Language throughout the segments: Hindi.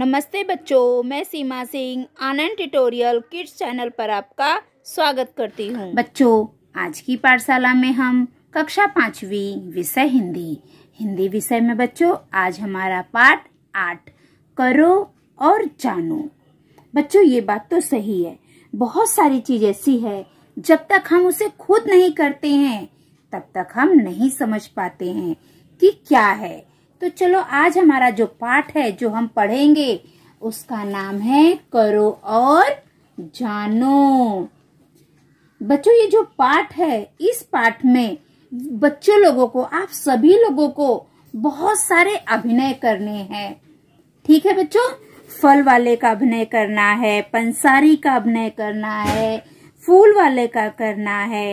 नमस्ते बच्चों मैं Seema Singh Anand tutorial kids channel पर आपका स्वागत करती हूँ बच्चों आज की पाठशाला में हम कक्षा पांचवी विषय हिंदी हिंदी विषय में बच्चों आज हमारा पाठ आठ करो और जानो बच्चों ये बात तो सही है बहुत सारी चीज ऐसी है जब तक हम उसे खुद नहीं करते हैं तब तक हम नहीं समझ पाते हैं कि क्या है तो चलो आज हमारा जो पाठ है जो हम पढ़ेंगे उसका नाम है करो और जानो बच्चों ये जो पाठ है इस पाठ में बच्चों लोगों को आप सभी लोगों को बहुत सारे अभिनय करने हैं ठीक है बच्चों फल वाले का अभिनय करना है पंसारी का अभिनय करना है फूल वाले का करना है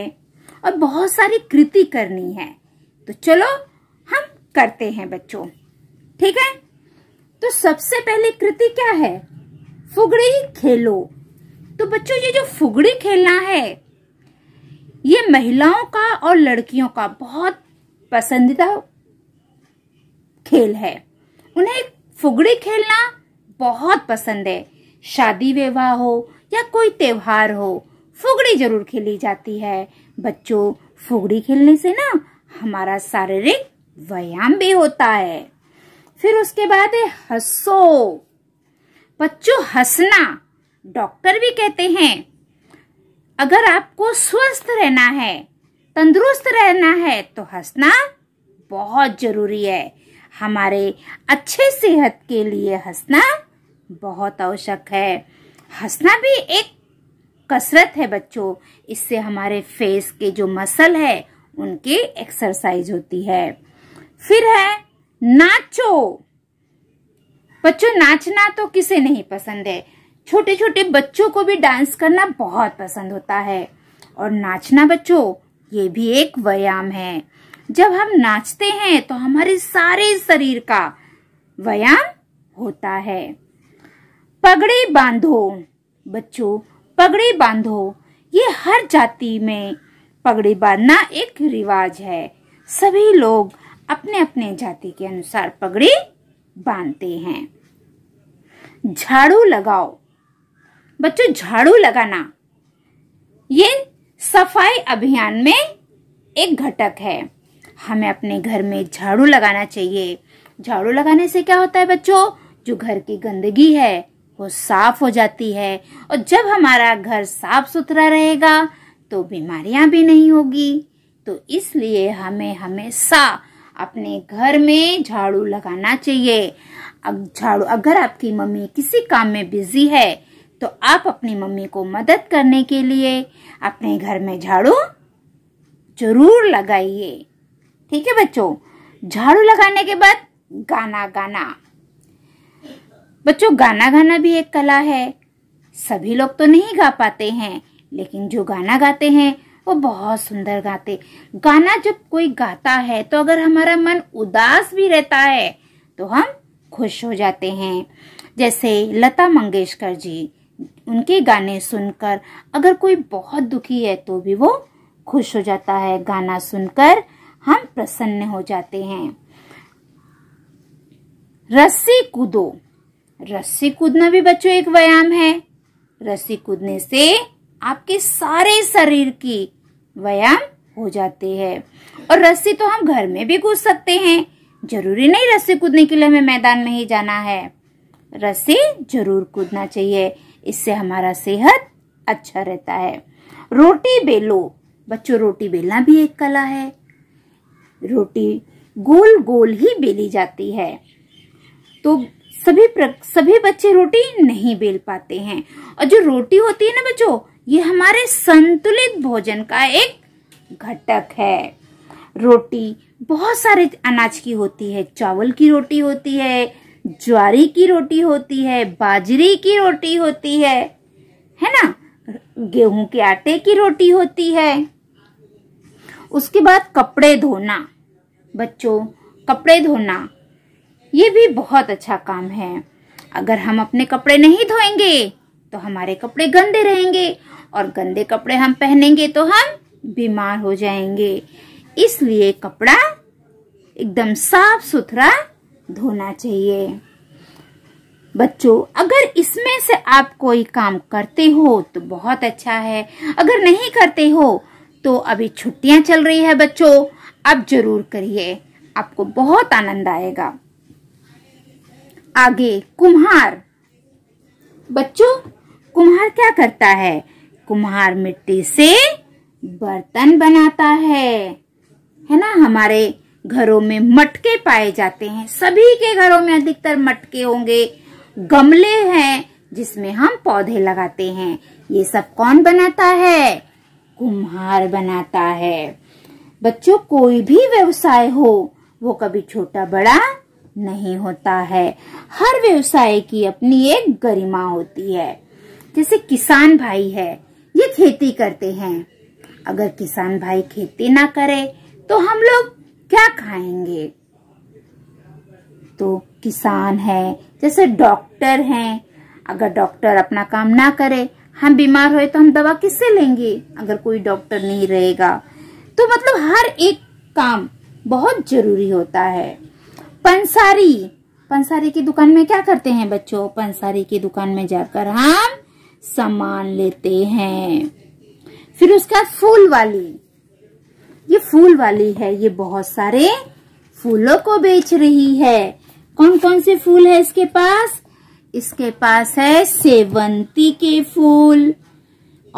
और बहुत सारी कृति करनी है तो चलो करते हैं बच्चों ठीक है तो सबसे पहले कृति क्या है फुगड़ी खेलो तो बच्चों ये जो फुगड़ी खेलना है ये महिलाओं का और लड़कियों का बहुत पसंदीदा खेल है उन्हें फुगड़ी खेलना बहुत पसंद है शादी विवाह हो या कोई त्योहार हो फुगड़ी जरूर खेली जाती है बच्चों फुगड़ी खेलने से ना हमारा शारीरिक व्यायाम भी होता है फिर उसके बाद है हसो बच्चों हंसना डॉक्टर भी कहते हैं अगर आपको स्वस्थ रहना है तंदुरुस्त रहना है तो हंसना बहुत जरूरी है हमारे अच्छे सेहत के लिए हंसना बहुत आवश्यक है हंसना भी एक कसरत है बच्चों इससे हमारे फेस के जो मसल है उनकी एक्सरसाइज होती है फिर है नाचो बच्चों नाचना तो किसे नहीं पसंद है छोटे छोटे बच्चों को भी डांस करना बहुत पसंद होता है और नाचना बच्चों ये भी एक व्यायाम है जब हम नाचते हैं तो हमारे सारे शरीर का व्यायाम होता है पगड़ी बांधो बच्चों पगड़ी बांधो ये हर जाति में पगड़ी बांधना एक रिवाज है सभी लोग अपने अपने जाति के अनुसार पगड़ी बांधते हैं झाड़ू लगाओ बच्चों झाड़ू लगाना ये सफाई अभियान में एक घटक है हमें अपने घर में झाड़ू लगाना चाहिए झाड़ू लगाने से क्या होता है बच्चों जो घर की गंदगी है वो साफ हो जाती है और जब हमारा घर साफ सुथरा रहेगा तो बीमारियां भी नहीं होगी तो इसलिए हमें हमेशा अपने घर में झाड़ू लगाना चाहिए अब झाड़ू अगर आपकी मम्मी किसी काम में बिजी है तो आप अपनी मम्मी को मदद करने के लिए अपने घर में झाड़ू जरूर लगाइए ठीक है बच्चों झाड़ू लगाने के बाद गाना गाना बच्चों गाना गाना भी एक कला है सभी लोग तो नहीं गा पाते हैं लेकिन जो गाना गाते हैं वो बहुत सुंदर गाते गाना जब कोई गाता है तो अगर हमारा मन उदास भी रहता है तो हम खुश हो जाते हैं जैसे लता मंगेशकर जी उनके गाने सुनकर अगर कोई बहुत दुखी है तो भी वो खुश हो जाता है गाना सुनकर हम प्रसन्न हो जाते हैं रस्सी कूदो रस्सी कूदना भी बच्चों एक व्यायाम है रस्सी कूदने से आपके सारे शरीर की व्यायाम हो जाते हैं और रस्सी तो हम घर में भी कूद सकते हैं जरूरी नहीं रस्सी कूदने के लिए हमें मैदान में ही जाना है रस्सी जरूर कूदना चाहिए इससे हमारा सेहत अच्छा रहता है रोटी बेलो बच्चों रोटी बेलना भी एक कला है रोटी गोल गोल ही बेली जाती है तो सभी प्र सभी बच्चे रोटी नहीं बेल पाते हैं और जो रोटी होती है ना बच्चों ये हमारे संतुलित भोजन का एक घटक है रोटी बहुत सारे अनाज की होती है चावल की रोटी होती है ज्वारी की रोटी होती है बाजरे की रोटी होती है है ना गेहूं के आटे की रोटी होती है उसके बाद कपड़े धोना बच्चों कपड़े धोना ये भी बहुत अच्छा काम है अगर हम अपने कपड़े नहीं धोएंगे तो हमारे कपड़े गंदे रहेंगे और गंदे कपड़े हम पहनेंगे तो हम बीमार हो जाएंगे इसलिए कपड़ा एकदम साफ सुथरा धोना चाहिए बच्चों अगर इसमें से आप कोई काम करते हो तो बहुत अच्छा है अगर नहीं करते हो तो अभी छुट्टियां चल रही है बच्चों आप जरूर करिए आपको बहुत आनंद आएगा आगे कुम्हार बच्चों कुम्हार क्या करता है कुम्हार मिट्टी से बर्तन बनाता है है ना हमारे घरों में मटके पाए जाते हैं सभी के घरों में अधिकतर मटके होंगे गमले हैं जिसमें हम पौधे लगाते हैं ये सब कौन बनाता है कुम्हार बनाता है बच्चों कोई भी व्यवसाय हो वो कभी छोटा बड़ा नहीं होता है हर व्यवसाय की अपनी एक गरिमा होती है जैसे किसान भाई है ये खेती करते हैं अगर किसान भाई खेती ना करे तो हम लोग क्या खाएंगे तो किसान है जैसे डॉक्टर हैं अगर डॉक्टर अपना काम ना करे हम बीमार होए तो हम दवा किससे लेंगे अगर कोई डॉक्टर नहीं रहेगा तो मतलब हर एक काम बहुत जरूरी होता है पंसारी पंसारी की दुकान में क्या करते हैं बच्चों पंसारी की दुकान में जाकर हम सामान लेते हैं फिर उसका फूल वाली ये फूल वाली है ये बहुत सारे फूलों को बेच रही है कौन कौन से फूल है इसके पास इसके पास है सेवंती के फूल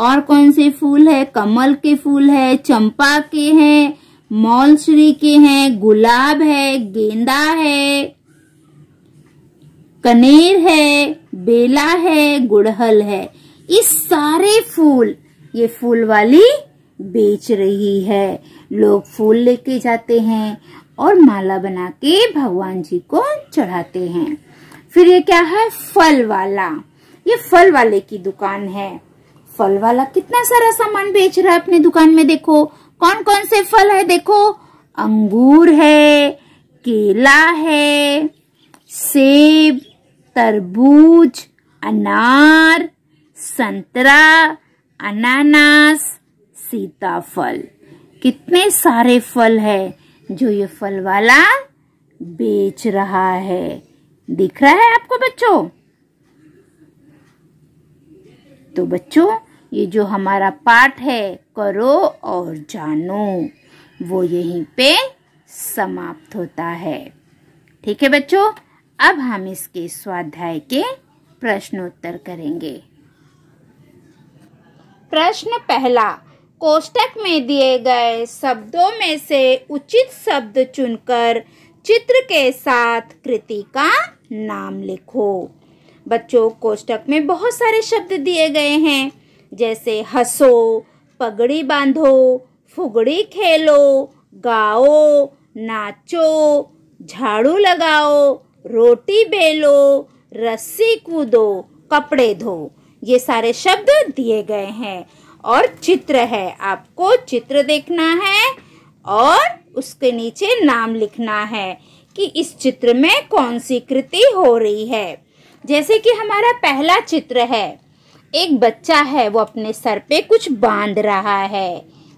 और कौन से फूल है कमल के फूल है चंपा के हैं मौलश्री के हैं गुलाब है गेंदा है कनेर है बेला है गुड़हल है इस सारे फूल ये फूल वाली बेच रही है लोग फूल लेके जाते हैं और माला बना के भगवान जी को चढ़ाते हैं फिर ये क्या है फल वाला ये फल वाले की दुकान है फल वाला कितना सारा सामान बेच रहा है अपने दुकान में देखो कौन कौन से फल है देखो अंगूर है केला है सेब तरबूज अनार संतरा अनानास सीताफल कितने सारे फल है जो ये फल वाला बेच रहा है दिख रहा है आपको बच्चों तो बच्चों ये जो हमारा पाठ है करो और जानो वो यहीं पे समाप्त होता है ठीक है बच्चों अब हम इसके स्वाध्याय के प्रश्नोत्तर करेंगे प्रश्न पहला कोष्टक में दिए गए शब्दों में से उचित शब्द चुनकर चित्र के साथ कृति का नाम लिखो बच्चों कोष्टक में बहुत सारे शब्द दिए गए हैं जैसे हंसो पगड़ी बांधो फुगड़ी खेलो गाओ नाचो झाड़ू लगाओ रोटी बेलो रस्सी कूदो कपड़े धो ये सारे शब्द दिए गए हैं और चित्र है आपको चित्र देखना है और उसके नीचे नाम लिखना है कि इस चित्र में कौन सी कृति हो रही है जैसे कि हमारा पहला चित्र है एक बच्चा है वो अपने सर पे कुछ बांध रहा है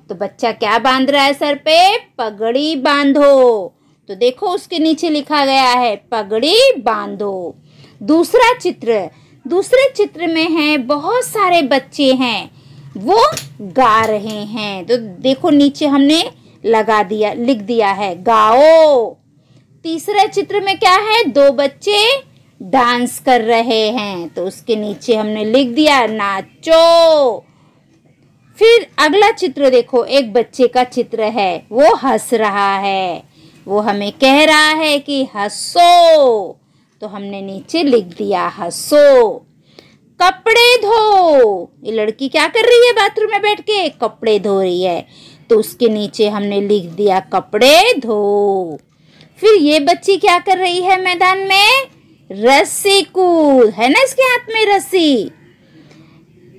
तो बच्चा क्या बांध रहा है सर पे पगड़ी बांधो तो देखो उसके नीचे लिखा गया है पगड़ी बांधो दूसरा चित्र दूसरे चित्र में है बहुत सारे बच्चे हैं वो गा रहे हैं तो देखो नीचे हमने लगा दिया लिख दिया है गाओ तीसरे चित्र में क्या है दो बच्चे डांस कर रहे हैं तो उसके नीचे हमने लिख दिया नाचो फिर अगला चित्र देखो एक बच्चे का चित्र है वो हंस रहा है वो हमें कह रहा है कि हंसो तो हमने नीचे लिख दिया हंसो कपड़े धो ये लड़की क्या कर रही है बाथरूम में बैठ के कपड़े धो रही है तो उसके नीचे हमने लिख दिया कपड़े धो फिर ये बच्ची क्या कर रही है मैदान में रस्सी कूद है ना इसके हाथ में रस्सी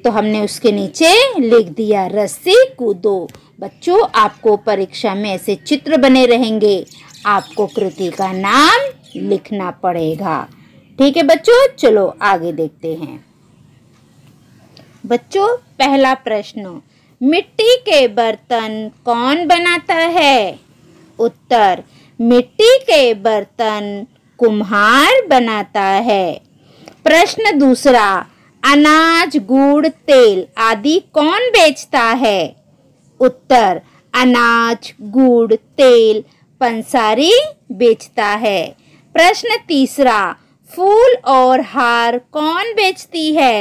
तो हमने उसके नीचे लिख दिया रस्सी कूदो बच्चों आपको परीक्षा में ऐसे चित्र बने रहेंगे आपको कृति का नाम लिखना पड़ेगा ठीक है बच्चों चलो आगे देखते हैं बच्चों पहला प्रश्न मिट्टी के बर्तन कौन बनाता है उत्तर मिट्टी के बर्तन कुम्हार बनाता है प्रश्न दूसरा अनाज गुड़ तेल आदि कौन बेचता है उत्तर अनाज गुड़ तेल पंसारी बेचता है प्रश्न तीसरा फूल और हार कौन बेचती है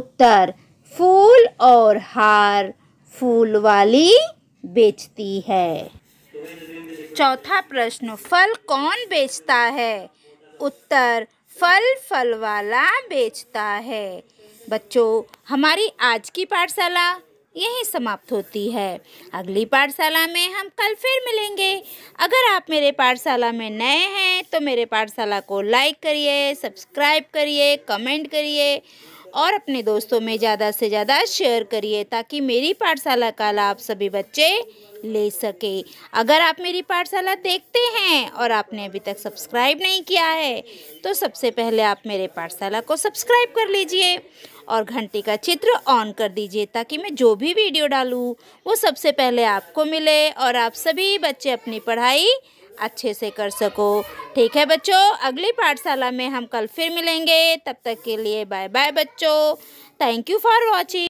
उत्तर फूल और हार फूल वाली बेचती है चौथा प्रश्न फल कौन बेचता है उत्तर फल फल वाला बेचता है बच्चों हमारी आज की पाठशाला यहीं समाप्त होती है अगली पाठशाला में हम कल फिर मिलेंगे अगर आप मेरे पाठशाला में नए हैं तो मेरे पाठशाला को लाइक करिए सब्सक्राइब करिए कमेंट करिए और अपने दोस्तों में ज़्यादा से ज़्यादा शेयर करिए ताकि मेरी पाठशाला का लाभ सभी बच्चे ले सके अगर आप मेरी पाठशाला देखते हैं और आपने अभी तक सब्सक्राइब नहीं किया है तो सबसे पहले आप मेरे पाठशाला को सब्सक्राइब कर लीजिए और घंटी का चित्र ऑन कर दीजिए ताकि मैं जो भी वीडियो डालूँ वो सबसे पहले आपको मिले और आप सभी बच्चे अपनी पढ़ाई अच्छे से कर सको ठीक है बच्चों अगली पाठशाला में हम कल फिर मिलेंगे तब तक के लिए बाय बाय बच्चों थैंक यू फॉर वॉचिंग